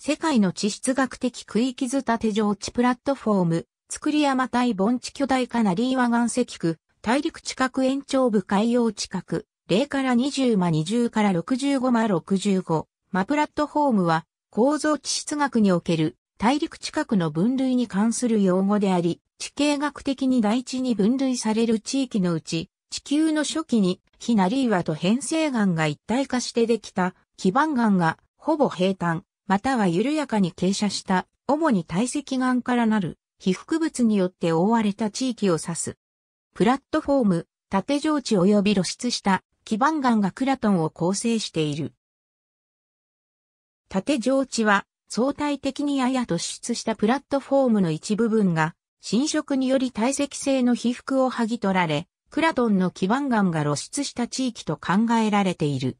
世界の地質学的区域図立て上地プラットフォーム、作り山対盆地巨大化なーワ岩石区、大陸地殻延長部海洋地殻、0から20ま20から65ま65、マプラットフォームは構造地質学における大陸地殻の分類に関する用語であり、地形学的に大地に分類される地域のうち、地球の初期に、ナなーワと変成岩が一体化してできた基盤岩がほぼ平坦、または緩やかに傾斜した、主に堆積岩からなる、被覆物によって覆われた地域を指す。プラットフォーム、縦上地及び露出した基盤岩がクラトンを構成している。縦上地は相対的にやや突出したプラットフォームの一部分が侵食により堆積性の被覆を剥ぎ取られ、クラトンの基盤岩が露出した地域と考えられている。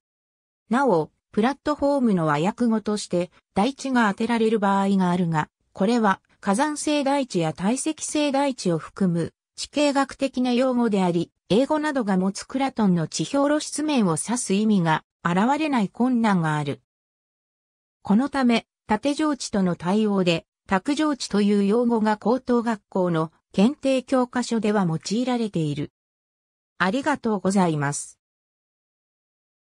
なお、プラットフォームの和訳語として大地が当てられる場合があるが、これは火山性大地や堆積性大地を含む地形学的な用語であり、英語などが持つクラトンの地表露出面を指す意味が現れない困難がある。このため、縦上地との対応で、卓上地という用語が高等学校の検定教科書では用いられている。ありがとうございます。